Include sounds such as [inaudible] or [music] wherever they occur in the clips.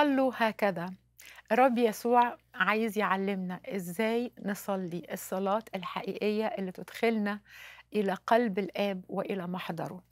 صلوا هكذا الرب يسوع عايز يعلمنا ازاي نصلي الصلاه الحقيقيه اللي تدخلنا الى قلب الاب والى محضره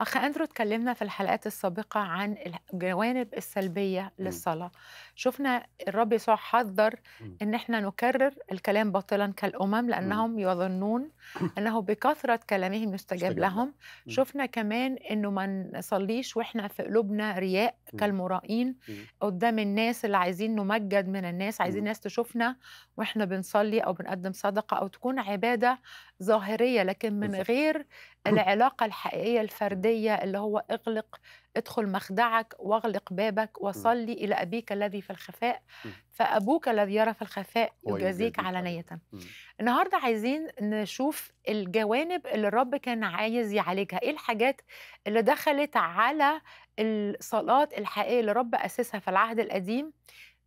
أخ أندرو تكلمنا في الحلقات السابقة عن الجوانب السلبية إمم. للصلاة شفنا الرب يسوع حذر إمم. إن إحنا نكرر الكلام باطلا كالأمم إمم. لأنهم يظنون [coughs] أنه بكثرة كلامهم يستجاب لهم شفنا كمان إنه ما نصليش وإحنا في قلوبنا رياء كالمرائين قدام الناس اللي عايزين نمجد من الناس عايزين الناس تشوفنا وإحنا بنصلي أو بنقدم صدقة أو تكون عبادة ظاهرية لكن من غير العلاقة الحقيقية الفردية العاديه اللي هو اغلق ادخل مخدعك واغلق بابك إمم. وصلي الى ابيك الذي في الخفاء إمم. فابوك الذي يرى في الخفاء يجازيك علانيه إمم. النهارده عايزين نشوف الجوانب اللي الرب كان عايز يعالجها ايه الحاجات اللي دخلت على الصلاه الحقيقيه اللي رب اسسها في العهد القديم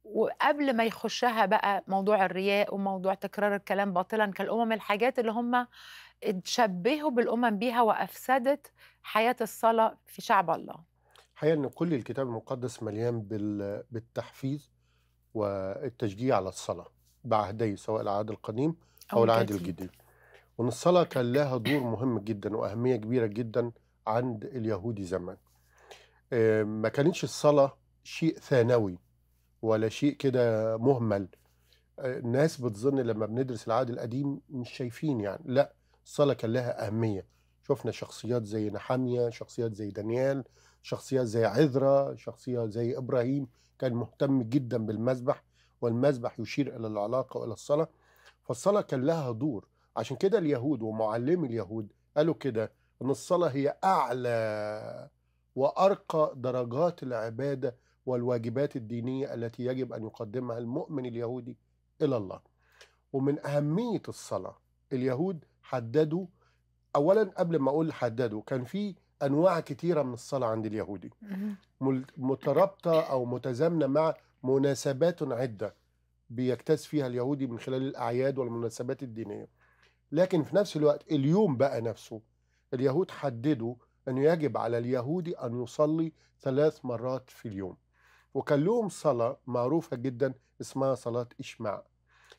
وقبل ما يخشها بقى موضوع الرياء وموضوع تكرار الكلام باطلا كالامم الحاجات اللي هم اتشبهوا بالامم بيها وافسدت حياه الصلاه في شعب الله الحقيقه ان كل الكتاب المقدس مليان بالتحفيز والتشجيع على الصلاه بعهدي سواء العهد القديم او, أو العهد الجديد وان الصلاه كان لها دور مهم جدا واهميه كبيره جدا عند اليهودي زمان ما كانتش الصلاه شيء ثانوي ولا شيء كده مهمل آه، الناس بتظن لما بندرس العهد القديم مش شايفين يعني لا الصلاه كان لها اهميه شفنا شخصيات زي نحاميه شخصيات زي دانيال شخصيات زي عذرة شخصيات زي ابراهيم كان مهتم جدا بالمذبح والمذبح يشير الى العلاقه والى الصلاه فالصلاه كان لها دور عشان كده اليهود ومعلمي اليهود قالوا كده ان الصلاه هي اعلى وارقى درجات العباده والواجبات الدينيه التي يجب ان يقدمها المؤمن اليهودي الى الله ومن اهميه الصلاه اليهود حددوا اولا قبل ما اقول حددوا كان في انواع كتيره من الصلاه عند اليهودي مترابطه او متزامنه مع مناسبات عده بيجتاز فيها اليهودي من خلال الاعياد والمناسبات الدينيه لكن في نفس الوقت اليوم بقى نفسه اليهود حددوا انه يجب على اليهودي ان يصلي ثلاث مرات في اليوم وكان لهم صلاه معروفه جدا اسمها صلاه اشمع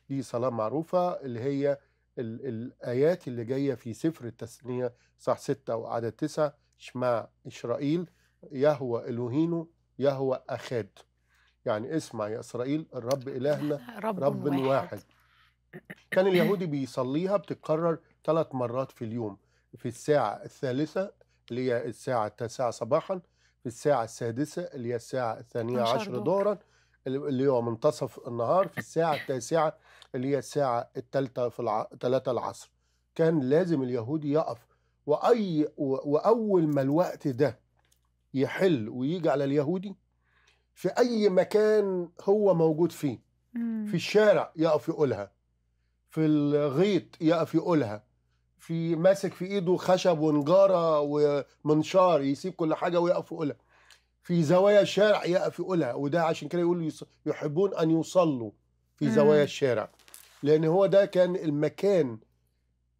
دي صلاه معروفه اللي هي ال الآيات اللي جاية في سفر التثنية صح ستة وعدد تسعة اشمع إسرائيل يهوى إلهينو يهوى أخاد يعني اسمع يا إسرائيل الرب إلهنا رب, رب واحد. واحد كان اليهودي بيصليها بتتكرر ثلاث مرات في اليوم في الساعة الثالثة اللي هي الساعة التاسعة صباحا في الساعة السادسة اللي هي الساعة الثانية عشر ظهرا اللي هو منتصف النهار في الساعة التاسعة اللي هي الساعة الثالثة في الع... العصر كان لازم اليهودي يقف وأي وأول ما الوقت ده يحل ويجي على اليهودي في أي مكان هو موجود فيه مم. في الشارع يقف يقولها في الغيط يقف يقولها في ماسك في ايده خشب ونجاره ومنشار يسيب كل حاجه ويقف يقولها في زوايا الشارع يقف يقولها وده عشان كده يقولوا يحبون ان يصلوا في زوايا الشارع لأن هو ده كان المكان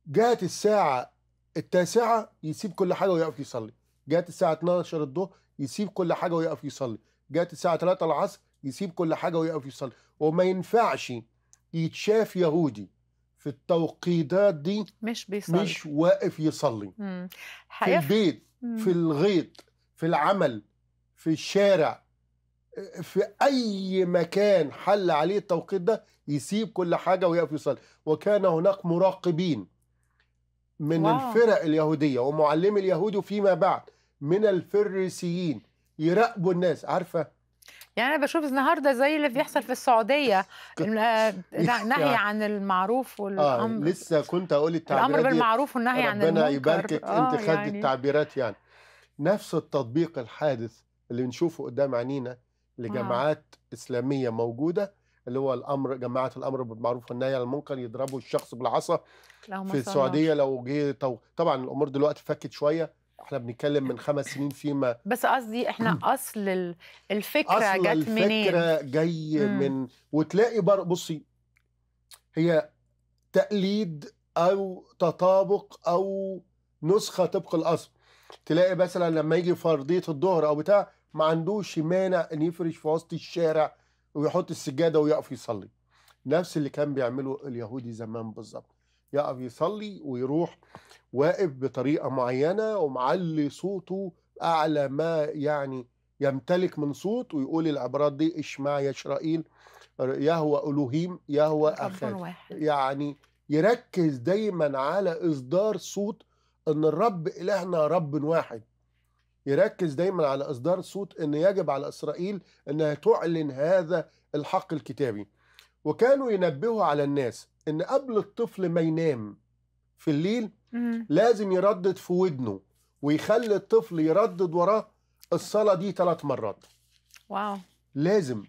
جات الساعة التاسعة يسيب كل حاجة ويقف يصلي جات الساعة 12 الظهر يسيب كل حاجة ويقف يصلي جات الساعة 3 العصر يسيب كل حاجة ويقف يصلي وما ينفعش يتشاف يهودي في التوقيتات دي مش بيصلي مش واقف يصلي في البيت مم. في الغيط في العمل في الشارع في اي مكان حل عليه التوقيت ده يسيب كل حاجه ويقف يصلي وكان هناك مراقبين من واو. الفرق اليهوديه ومعلمي اليهود فيما بعد من الفريسيين يراقبوا الناس عارفه يعني انا بشوف النهارده زي اللي بيحصل في السعوديه [laughs] نهي يعني عن المعروف والامر آه لسه كنت اقول التعبيرات الامر بالمعروف والنهي عن المنكر ربنا يباركك آه انت خدت يعني. التعبيرات يعني نفس التطبيق الحادث اللي بنشوفه قدام عينينا لجماعات آه. اسلاميه موجوده اللي هو الامر جماعه الامر بالمعروف والنهي عن المنكر يضربوا الشخص بالعصا في السعوديه لو جه طبعا الامور دلوقتي فكت شويه احنا بنتكلم من خمس سنين فيما بس قصدي احنا [clears throat] اصل الفكره أصل جت منين الفكره جاي مم. من وتلاقي بر... بصي هي تقليد او تطابق او نسخه طبق الاصل تلاقي مثلا لما يجي فرضيه الظهر او بتاع ما عندوش مانع ان يفرش في وسط الشارع ويحط السجاده ويقف يصلي نفس اللي كان بيعمله اليهودي زمان بالظبط يقف يصلي ويروح واقف بطريقه معينه ومعلي صوته اعلى ما يعني يمتلك من صوت ويقول العبارات دي اشمع يا اسرائيل يهوى الوهيم يهوى اخر يعني يركز دايما على اصدار صوت ان الرب الهنا رب واحد يركز دايما على اصدار صوت ان يجب على اسرائيل انها تعلن هذا الحق الكتابي وكانوا ينبهوا على الناس ان قبل الطفل ما ينام في الليل لازم يردد في ودنه ويخلي الطفل يردد وراه الصلاه دي ثلاث مرات واو لازم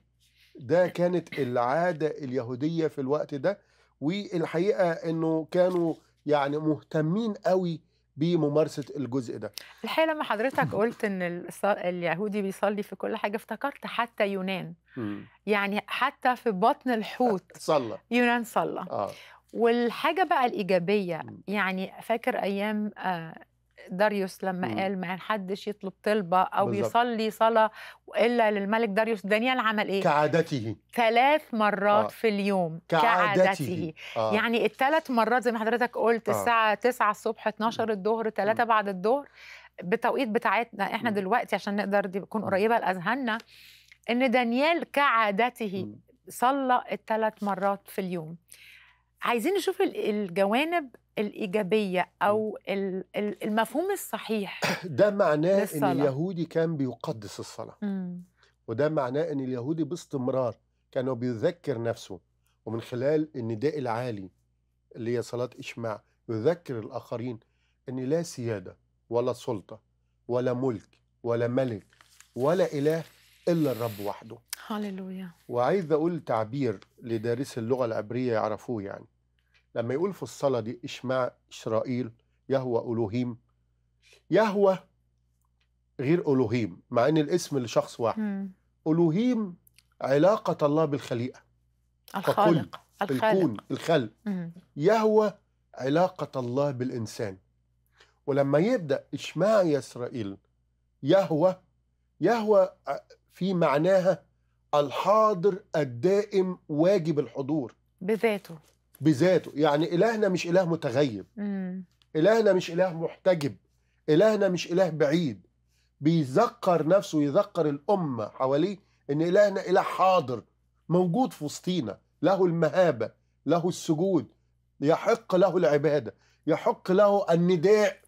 ده كانت العاده اليهوديه في الوقت ده والحقيقه انه كانوا يعني مهتمين قوي بممارسه الجزء ده الحقيقه لما حضرتك قلت ان اليهودي بيصلي في كل حاجه افتكرت حتى يونان يعني حتى في بطن الحوت [laughs] صلى يونان صلى آه. والحاجه بقى الايجابيه يعني فاكر ايام آه داريوس لما مم. قال ما حدش يطلب طلبة أو بالزبط. يصلي صلاة إلا للملك داريوس دانيال عمل إيه؟ كعادته ثلاث مرات آه. في اليوم كعادته, كعادته. آه. يعني الثلاث مرات زي ما حضرتك قلت آه. الساعة 9 الصبح 12 إمم. الظهر 3 إمم. بعد الظهر بتوقيت بتاعتنا احنا مم. دلوقتي عشان نقدر دي تكون إمم. قريبة لأذهاننا إن دانيال كعادته مم. صلى الثلاث مرات في اليوم عايزين نشوف الجوانب الايجابيه إمم. او المفهوم الصحيح [coughs] ده معناه للصلاة. ان اليهودي كان بيقدس الصلاه مم. وده معناه ان اليهودي باستمرار كانوا بيذكر نفسه ومن خلال النداء العالي اللي هي صلاه اشماع يذكر الاخرين ان لا سياده ولا سلطه ولا ملك ولا ملك ولا اله الا الرب وحده هللويا وعايز اقول تعبير لدارس اللغه العبريه يعرفوه يعني لما يقول في الصلاة دي اشمع إسرائيل يهوى ألوهيم يهوى غير ألوهيم مع إن الاسم لشخص واحد ألوهيم علاقة الله بالخليقة الخالق الخالق الكون الخلق يهوى علاقة الله بالإنسان ولما يبدأ اشمع يا إسرائيل يهوى يهوى في معناها الحاضر الدائم واجب الحضور بذاته بذاته يعني إلهنا مش إله متغيب مم. إلهنا مش إله محتجب إلهنا مش إله بعيد بيذكر نفسه ويذكر الأمة حواليه إن إلهنا إله حاضر موجود في وسطينا له المهابة له السجود يحق له العبادة يحق له النداء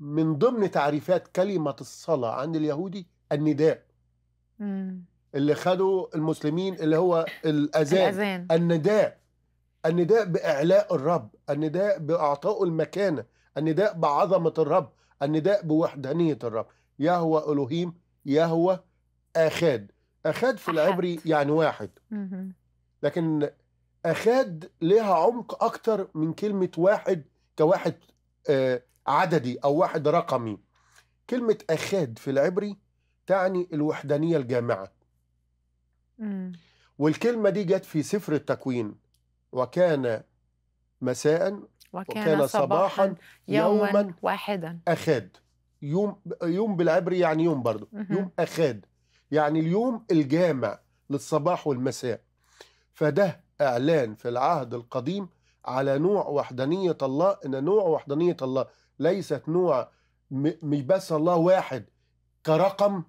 من ضمن تعريفات كلمة الصلاة عند اليهودي النداء مم. اللي خدوا المسلمين اللي هو الأذان, الأذان. النداء النداء بإعلاء الرب النداء بإعطائه المكانة النداء بعظمة الرب النداء بوحدانية الرب يهوى إلهيم يهوى آخاد أخاد في العبري يعني واحد لكن أخاد لها عمق أكتر من كلمة واحد كواحد آه، عددي أو واحد رقمي كلمة أخاد في العبري تعني الوحدانية الجامعة والكلمة دي جت في سفر التكوين وكان مساء وكان, وكان صباحا يوما, يوما واحدا أخاد يوم يوم بالعبري يعني يوم برضه يوم أخاد يعني اليوم الجامع للصباح والمساء فده إعلان في العهد القديم على نوع وحدانية الله إن نوع وحدانية الله ليست نوع مش بس الله واحد كرقم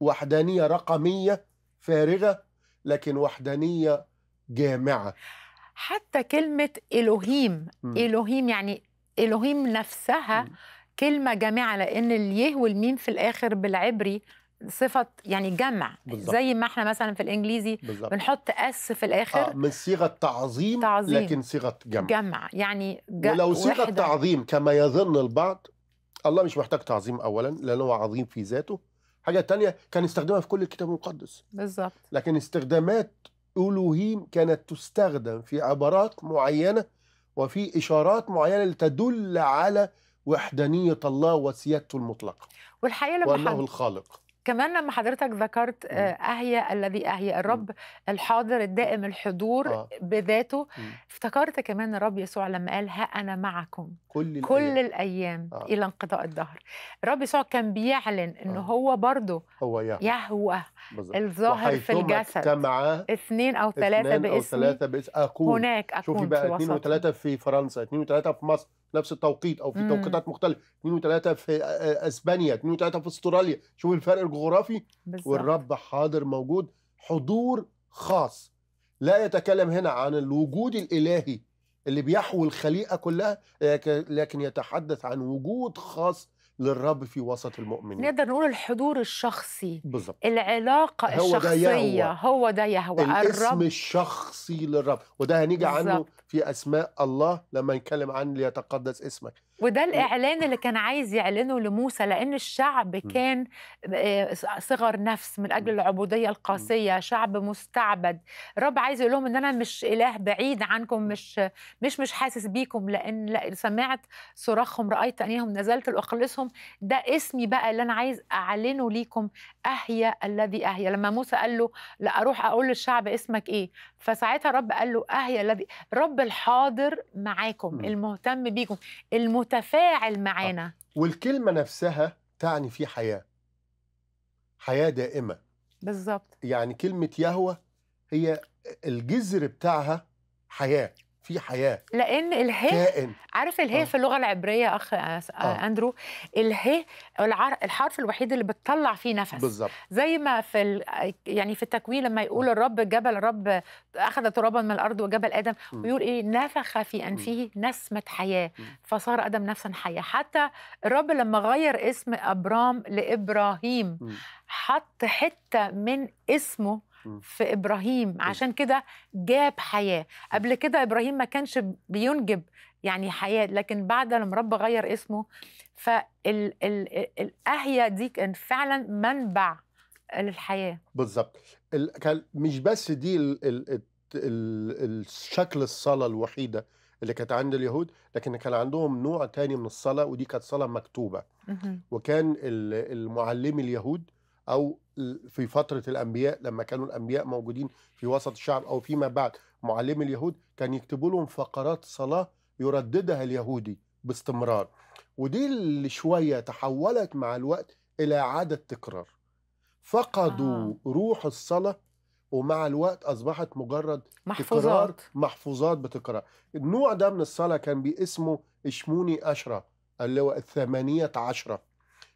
وحدانية رقمية فارغة لكن وحدانية جامعة حتى كلمة إلهيم إلهيم يعني إلهيم نفسها كلمة جامعة لأن اليه والميم في الآخر بالعبري صفة يعني جمع بالزبط. زي ما احنا مثلا في الانجليزي بالزبط. بنحط اس في الاخر آه من صيغة تعظيم, تعظيم لكن صيغة جمع جمع يعني جمع ولو صيغة وحدة. تعظيم كما يظن البعض الله مش محتاج تعظيم اولا لانه عظيم في ذاته حاجة تانية كان يستخدمها في كل الكتاب المقدس بالظبط لكن استخدامات الوهيم كانت تستخدم في عبارات معينه وفي اشارات معينه لتدل على وحدانيه الله وسيادته المطلقه والحقيقه لما وانه الخالق كمان لما حضرتك ذكرت آه، أهيا الذي أهيا الرب م. الحاضر الدائم الحضور آه. بذاته م. افتكرت كمان الرب يسوع لما قال ها أنا معكم كل, كل الأيام, الأيام آه. إلى انقضاء الدهر الرب يسوع كان بيعلن إن آه. هو برضه هو يهوه بالزبط. الظاهر في الجسد اثنين او ثلاثه اثنين او ثلاثه باسم اكون هناك اكون شوفي بقى اثنين وثلاثه في فرنسا اثنين وثلاثه في مصر نفس التوقيت او في مم. توقيتات مختلفه اثنين وثلاثه في آه، آه، اسبانيا اثنين وثلاثه في استراليا شوفي الفرق الجغرافي بالزبط. والرب حاضر موجود حضور خاص لا يتكلم هنا عن الوجود الالهي اللي بيحوي الخليقه كلها لكن يتحدث عن وجود خاص للرب في وسط المؤمنين نقدر نقول الحضور الشخصي بالظبط العلاقة هو الشخصية ده يهوى. هو ده يهوى الاسم الرب. الشخصي للرب وده هنيجي عنه في أسماء الله لما نتكلم عن ليتقدس اسمك وده الاعلان اللي كان عايز يعلنه لموسى لان الشعب كان آه، صغر نفس من اجل العبوديه القاسيه شعب مستعبد رب عايز يقول لهم ان انا مش اله بعيد عنكم مش مش مش حاسس بيكم لان لا سمعت صراخهم رايت انيهم نزلت لاخلصهم ده اسمي بقى اللي انا عايز اعلنه ليكم اهيا الذي اهيا لما موسى قال له لا اروح اقول للشعب اسمك ايه فساعتها رب قال له اهيا الذي رب الحاضر معاكم المهتم بيكم المهتم متفاعل آه. معانا والكلمه نفسها تعني في حياه حياه دائمه بالظبط يعني كلمه يهوى هي الجذر بتاعها حياه في حياه لان اله كائن. عارف اله آه. في اللغه العبريه اخ آه. آه،, آه. اندرو اله الحرف الوحيد اللي بتطلع فيه نفس بالظبط زي ما في ال... يعني في التكوين لما يقول آه. الرب جبل الرب اخذ ترابا من الارض وجبل ادم م. ويقول ايه نفخ في انفه نسمه حياه م. فصار ادم نفسا حيه حتى الرب لما غير اسم ابرام لابراهيم م. حط حته من اسمه في ابراهيم عشان كده جاب حياه قبل كده ابراهيم ما كانش بينجب يعني حياه لكن بعد لما رب غير اسمه فالاهيه دي كان فعلا منبع للحياه بالظبط مش بس دي ال ال الـ الشكل الصلاه الوحيده اللي كانت عند اليهود لكن كان عندهم نوع تاني من الصلاة ودي كانت صلاة مكتوبة وكان المعلم اليهود أو في فترة الأنبياء لما كانوا الأنبياء موجودين في وسط الشعب أو فيما بعد معلم اليهود كان يكتبوا لهم فقرات صلاة يرددها اليهودي باستمرار ودي اللي شوية تحولت مع الوقت إلى عادة تكرار فقدوا آه. روح الصلاة ومع الوقت أصبحت مجرد محفوظات تكرار محفوظات بتكرار النوع ده من الصلاة كان باسمه اشموني أشرة اللي هو الثمانية عشرة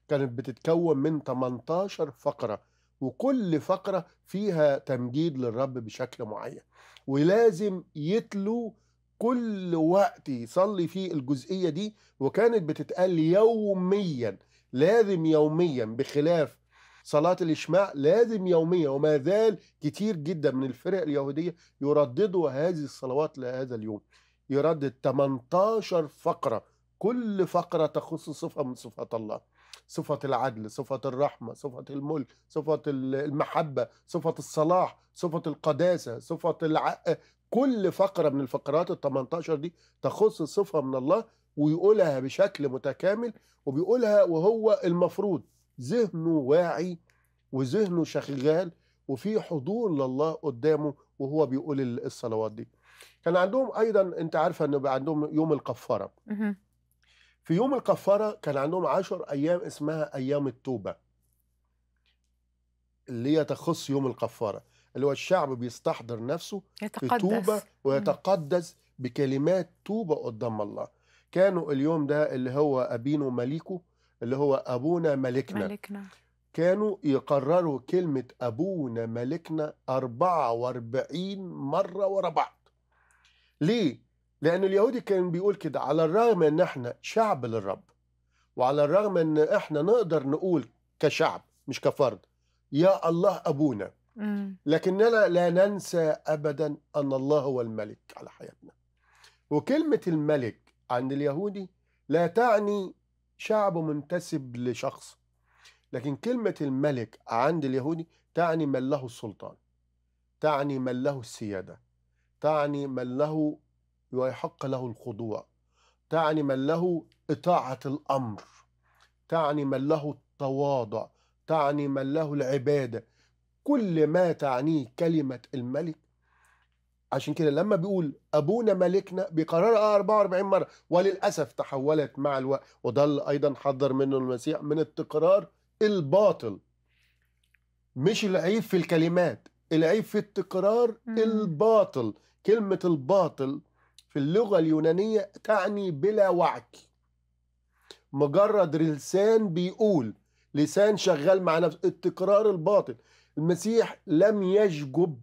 كانت بتتكون من 18 فقرة وكل فقرة فيها تمجيد للرب بشكل معين ولازم يتلو كل وقت يصلي فيه الجزئية دي وكانت بتتقال يوميا لازم يوميا بخلاف صلاة الإشماع لازم يوميا وما زال كتير جدا من الفرق اليهودية يرددوا هذه الصلوات لهذا اليوم يردد 18 فقرة كل فقرة تخص صفة من صفات الله صفة العدل صفة الرحمة صفة الملك صفة المحبة صفة الصلاح صفة القداسة صفة الع... كل فقرة من الفقرات ال 18 دي تخص صفة من الله ويقولها بشكل متكامل وبيقولها وهو المفروض ذهنه واعي وذهنه شغال وفي حضور لله قدامه وهو بيقول الصلوات دي كان عندهم ايضا انت عارفه انه عندهم يوم القفاره في يوم الكفارة كان عندهم عشر أيام اسمها أيام التوبة اللي هي تخص يوم الكفارة اللي هو الشعب بيستحضر نفسه يتقدس. في توبة ويتقدس بكلمات توبة قدام الله كانوا اليوم ده اللي هو أبينو مليكو اللي هو أبونا ملكنا, ملكنا. كانوا يقرروا كلمة أبونا ملكنا 44 مرة ورا بعض ليه؟ لأن اليهودي كان بيقول كده على الرغم أن احنا شعب للرب وعلى الرغم أن احنا نقدر نقول كشعب مش كفرد يا الله أبونا لكننا لا ننسى أبدا أن الله هو الملك على حياتنا وكلمة الملك عند اليهودي لا تعني شعب منتسب لشخص لكن كلمة الملك عند اليهودي تعني من له السلطان تعني من له السيادة تعني من له ويحق له الخضوع تعني من له إطاعة الأمر تعني من له التواضع تعني من له العبادة كل ما تعنيه كلمة الملك عشان كده لما بيقول أبونا ملكنا بيقرر 44 مرة وللأسف تحولت مع الوقت وده أيضا حذر منه المسيح من التكرار الباطل مش العيب في الكلمات العيب في التكرار الباطل كلمة الباطل في اللغة اليونانية تعني بلا وعك مجرد لسان بيقول لسان شغال مع نفسه التكرار الباطل المسيح لم يشجب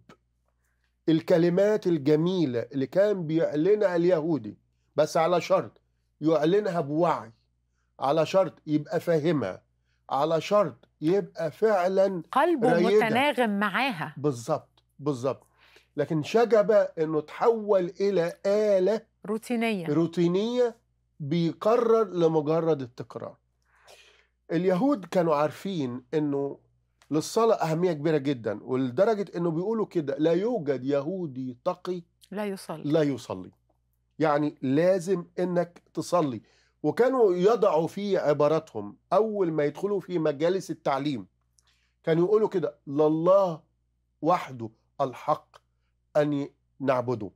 الكلمات الجميلة اللي كان بيعلنها اليهودي بس على شرط يعلنها بوعي على شرط يبقى فاهمها على شرط يبقى فعلا قلبه رايدة. متناغم معاها بالظبط بالظبط لكن شجب انه تحول الى اله روتينيه روتينيه بيقرر لمجرد التكرار اليهود كانوا عارفين انه للصلاة أهمية كبيرة جدا ولدرجة أنه بيقولوا كده لا يوجد يهودي تقي لا يصلي لا يصلي يعني لازم أنك تصلي وكانوا يضعوا في عباراتهم أول ما يدخلوا في مجالس التعليم كانوا يقولوا كده لله وحده الحق أن نعبده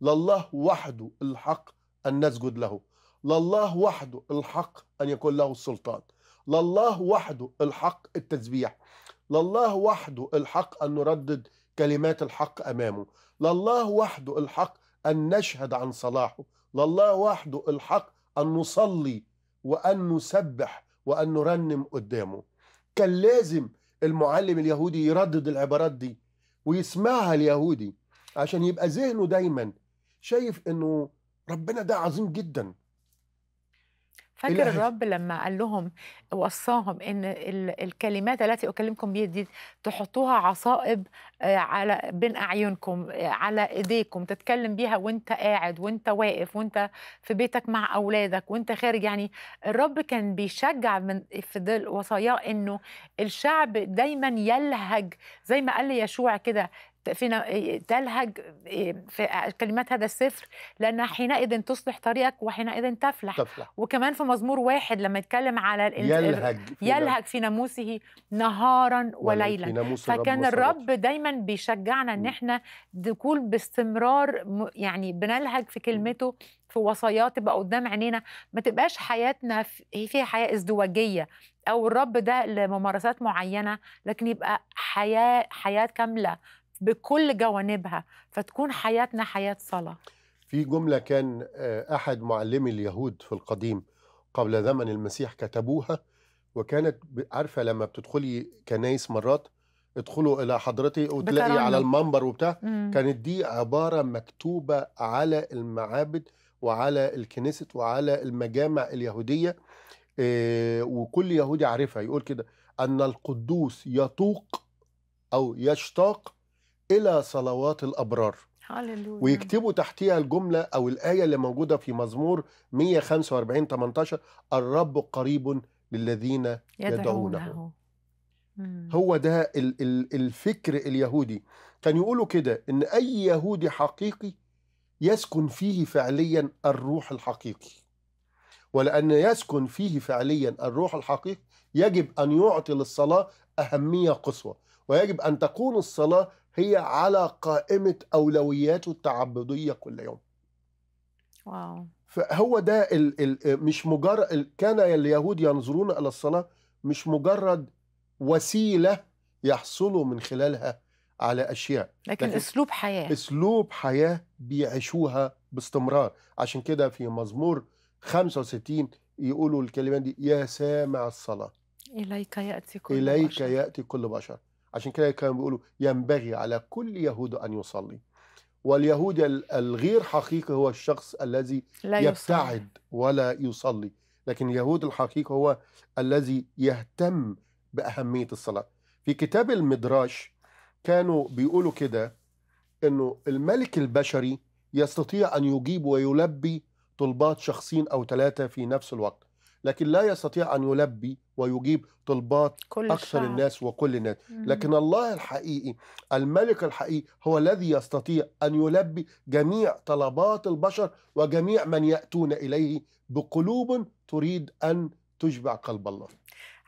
لله وحده الحق أن نسجد له لله وحده الحق أن يكون له السلطان لله وحده الحق التسبيح لله وحده الحق أن نردد كلمات الحق أمامه لله وحده الحق أن نشهد عن صلاحه لله وحده الحق أن نصلي وأن نسبح وأن نرنم قدامه كان لازم المعلم اليهودي يردد العبارات دي ويسمعها اليهودي عشان يبقى ذهنه دايما شايف انه ربنا ده عظيم جدا فاكر الرب لما قال لهم وصاهم ان الكلمات التي اكلمكم بها دي تحطوها عصائب آه، على بين اعينكم آه، على ايديكم تتكلم بيها وانت قاعد وانت واقف وانت في بيتك مع اولادك وانت خارج يعني الرب كان بيشجع من في ظل وصاياه انه الشعب دايما يلهج زي ما قال يشوع كده فينا آه، تلهج آه، في آه، كلمات هذا السفر لأنها حينئذ تصلح طريقك وحينئذ تفلح, تفلح. وكمان في مزمور واحد لما يتكلم على يلهج في, يلهج في ناموسه نهارا وليلا ناموس فكان الرب دايما بيشجعنا ان احنا نكون باستمرار يعني بنلهج في كلمته في وصاياه تبقى قدام عينينا ما تبقاش حياتنا فيها حياه ازدواجيه او الرب ده لممارسات معينه لكن يبقى حياه حياه كامله بكل جوانبها فتكون حياتنا حياة صلاة في جملة كان آه، أحد معلمي اليهود في القديم قبل زمن المسيح كتبوها وكانت عارفة لما بتدخلي كنايس مرات ادخلوا إلى حضرتي وتلاقي على المنبر وبتاع مم. كانت دي عبارة مكتوبة على المعابد وعلى الكنيسة وعلى المجامع اليهودية إيه وكل يهودي عارفها يقول كده أن القدوس يطوق أو يشتاق إلى صلوات الأبرار هللويا. ويكتبوا تحتها الجملة أو الآية اللي موجودة في مزمور 145 18 الرب قريب للذين يدعونه, يدعونه. هو ده الفكر اليهودي كان يقولوا كده إن أي يهودي حقيقي يسكن فيه فعليا الروح الحقيقي ولأن يسكن فيه فعليا الروح الحقيقي يجب أن يعطي للصلاة أهمية قصوى ويجب أن تكون الصلاة هي على قائمة أولوياته التعبدية كل يوم واو. فهو ده الـ الـ مش مجرد كان اليهود ينظرون إلى الصلاة مش مجرد وسيلة يحصلوا من خلالها على أشياء لكن, لكن أسلوب حياة أسلوب حياة بيعيشوها باستمرار عشان كده في مزمور 65 يقولوا الكلمات دي يا سامع الصلاة إليك يأتي كل إليك بشر إليك يأتي كل بشر عشان كده كانوا بيقولوا ينبغي على كل يهود أن يصلي واليهود الغير حقيقي هو الشخص الذي لا يبتعد ولا يصلي لكن اليهود الحقيقي هو الذي يهتم بأهمية الصلاة في كتاب المدراش كانوا بيقولوا كده انه الملك البشري يستطيع ان يجيب ويلبي طلبات شخصين او ثلاثه في نفس الوقت لكن لا يستطيع أن يلبي ويجيب طلبات كل أكثر الشعب. الناس وكل الناس لكن الله الحقيقي الملك الحقيقي هو الذي يستطيع أن يلبي جميع طلبات البشر وجميع من يأتون إليه بقلوب تريد أن تشبع قلب الله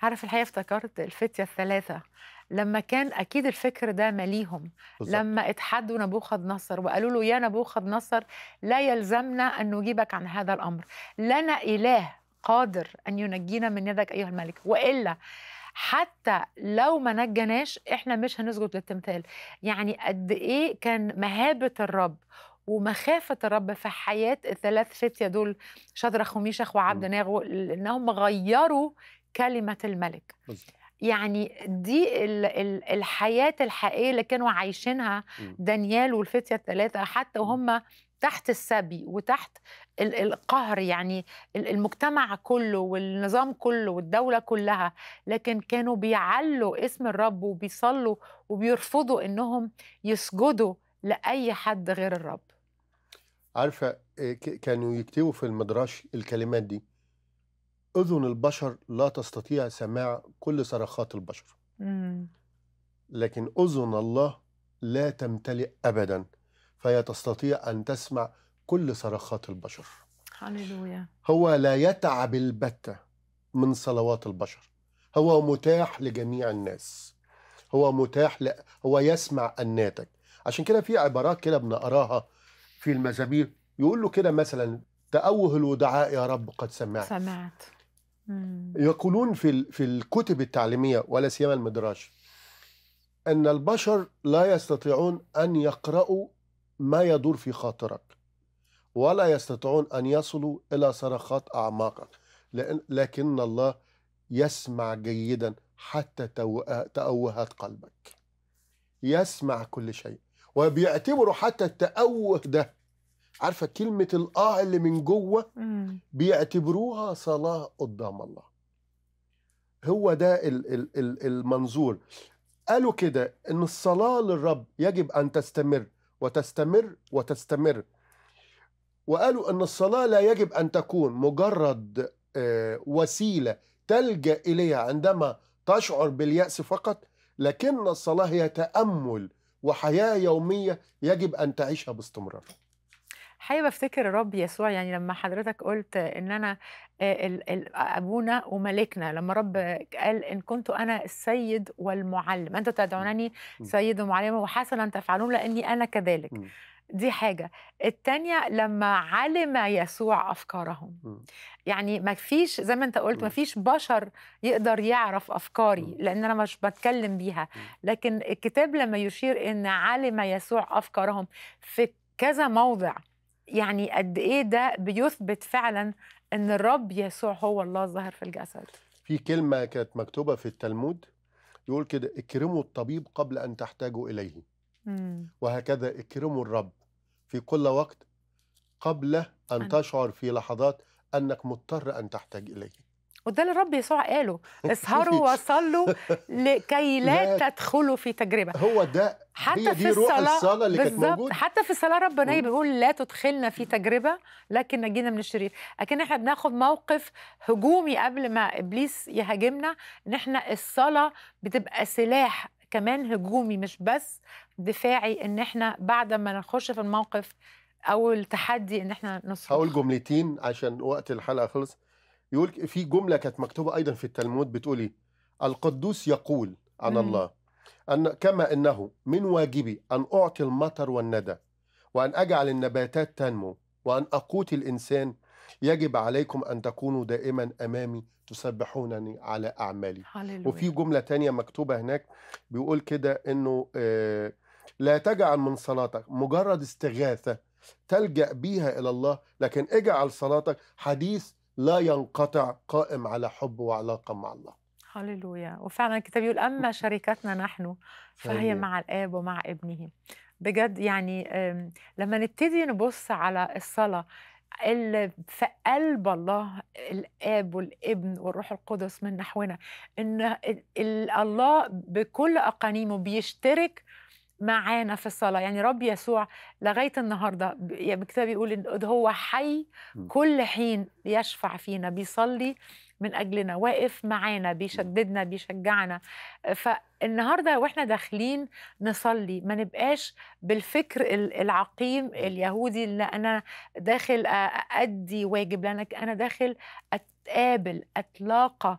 عارف الحقيقة افتكرت الفتية الثلاثة لما كان اكيد الفكر ده مليهم بالزبط. لما اتحدوا نبوخذ نصر وقالوا له يا نبوخذ نصر لا يلزمنا ان نجيبك عن هذا الامر لنا اله قادر أن ينجينا من يدك أيها الملك وإلا حتى لو ما نجناش احنا مش هنسجد للتمثال يعني قد ايه كان مهابه الرب ومخافة الرب في حياة الثلاث فتية دول شدرخ وميشخ وعبد ناغو لأنهم غيروا كلمة الملك يعني دي الحياة الحقيقية اللي كانوا عايشينها دانيال والفتية الثلاثة حتى وهم تحت السبي وتحت القهر يعني المجتمع كله والنظام كله والدولة كلها لكن كانوا بيعلوا اسم الرب وبيصلوا وبيرفضوا انهم يسجدوا لأي حد غير الرب عارفة آه، كانوا يكتبوا في المدراش الكلمات دي أذن البشر لا تستطيع سماع كل صرخات البشر مم. لكن أذن الله لا تمتلئ أبدا فهي تستطيع أن تسمع كل صرخات البشر هللويا هو لا يتعب البتة من صلوات البشر هو متاح لجميع الناس هو متاح ل... هو يسمع الناتج عشان كده في عبارات كده بنقراها في المزامير يقول له كده مثلا تأوه الودعاء يا رب قد سمعت سمعت يقولون في في الكتب التعليميه ولا سيما المدراش ان البشر لا يستطيعون ان يقرأوا ما يدور في خاطرك ولا يستطيعون أن يصلوا إلى صرخات أعماقك لكن الله يسمع جيدا حتى تأوهات قلبك يسمع كل شيء وبيعتبروا حتى التأوه ده عارفة كلمة الآه اللي من جوه بيعتبروها صلاة قدام الله هو ده المنظور قالوا كده ان الصلاه للرب يجب ان تستمر وتستمر وتستمر وقالوا أن الصلاة لا يجب أن تكون مجرد آه، وسيلة تلجأ إليها عندما تشعر باليأس فقط لكن الصلاة هي تأمل وحياة يومية يجب أن تعيشها باستمرار حابب أفتكر الرب يسوع يعني لما حضرتك قلت إن أنا أبونا وملكنا لما رب قال إن كنت أنا السيد والمعلم انتوا إمم، تدعونني إمم. سيد ومعلم وحسنا تفعلون لأني أنا كذلك إمم. دي حاجة التانية لما علم يسوع أفكارهم يعني ما فيش زي ما انت قلت ما فيش بشر يقدر يعرف أفكاري لأن أنا مش بتكلم بيها لكن الكتاب لما يشير أن علم يسوع أفكارهم في كذا موضع يعني قد ايه ده بيثبت فعلا ان الرب يسوع هو الله الظاهر في الجسد في كلمه كانت مكتوبه في التلمود يقول كده اكرموا الطبيب قبل ان تحتاجوا اليه مم. وهكذا اكرموا الرب في كل وقت قبل ان أنا. تشعر في لحظات انك مضطر ان تحتاج اليه وده اللي الرب يسوع قاله [laughs] اسهروا وصلوا [laughs] لكي لا, تدخلوا في تجربه هو ده حتى في الصلاه اللي كانت موجود حتى في الصلاه ربنا بيقول لا تدخلنا في تجربه لكن نجينا من الشرير لكن احنا بناخد موقف هجومي قبل ما ابليس يهاجمنا ان احنا الصلاه بتبقى سلاح كمان هجومي مش بس دفاعي ان احنا بعد ما نخش في الموقف او التحدي ان احنا نصرخ هقول جملتين عشان وقت الحلقه خلص يقول في جمله كانت مكتوبه ايضا في التلمود بتقول ايه القدوس يقول عن مم. الله ان كما انه من واجبي ان اعطي المطر والندى وان اجعل النباتات تنمو وان اقوت الانسان يجب عليكم ان تكونوا دائما امامي تسبحونني على اعمالي حللوية. وفي جمله تانية مكتوبه هناك بيقول كده انه آه، لا تجعل من صلاتك مجرد استغاثه تلجا بيها الى الله لكن اجعل صلاتك حديث لا ينقطع قائم على حب وعلاقه مع الله هللويا وفعلا الكتاب يقول اما [laughs] شركتنا نحن فهي مع الاب ومع ابنه بجد يعني لما نبتدي نبص على الصلاه اللي في قلب الله الاب والابن والروح القدس من نحونا ان الله بكل اقانيمه بيشترك معانا في الصلاة يعني رب يسوع لغاية النهاردة الكتاب بيقول إن هو حي كل حين يشفع فينا بيصلي من أجلنا واقف معانا بيشددنا بيشجعنا فالنهاردة وإحنا داخلين نصلي ما نبقاش بالفكر العقيم اليهودي اللي أنا داخل أدي واجب لأنك أنا داخل أتقابل أتلاقى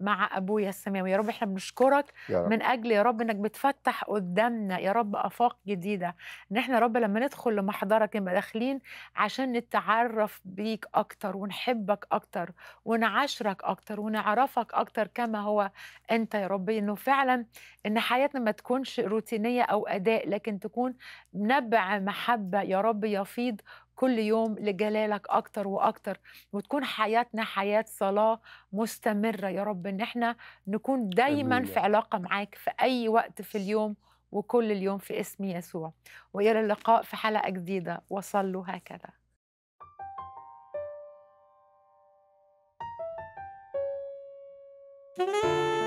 مع ابويا السماوي يا رب احنا بنشكرك يا رب. من اجل يا رب انك بتفتح قدامنا يا رب افاق جديده ان احنا يا رب لما ندخل لمحضرك نبقى داخلين عشان نتعرف بيك اكتر ونحبك اكتر ونعاشرك اكتر ونعرفك اكتر كما هو انت يا رب انه فعلا ان حياتنا ما تكونش روتينيه او اداء لكن تكون نبع محبه يا رب يفيض كل يوم لجلالك أكتر وأكتر وتكون حياتنا حياة صلاة مستمرة يا رب إن إحنا نكون دايما أمين. في علاقة معاك في أي وقت في اليوم وكل اليوم في اسم يسوع وإلى اللقاء في حلقة جديدة وصلوا هكذا thank you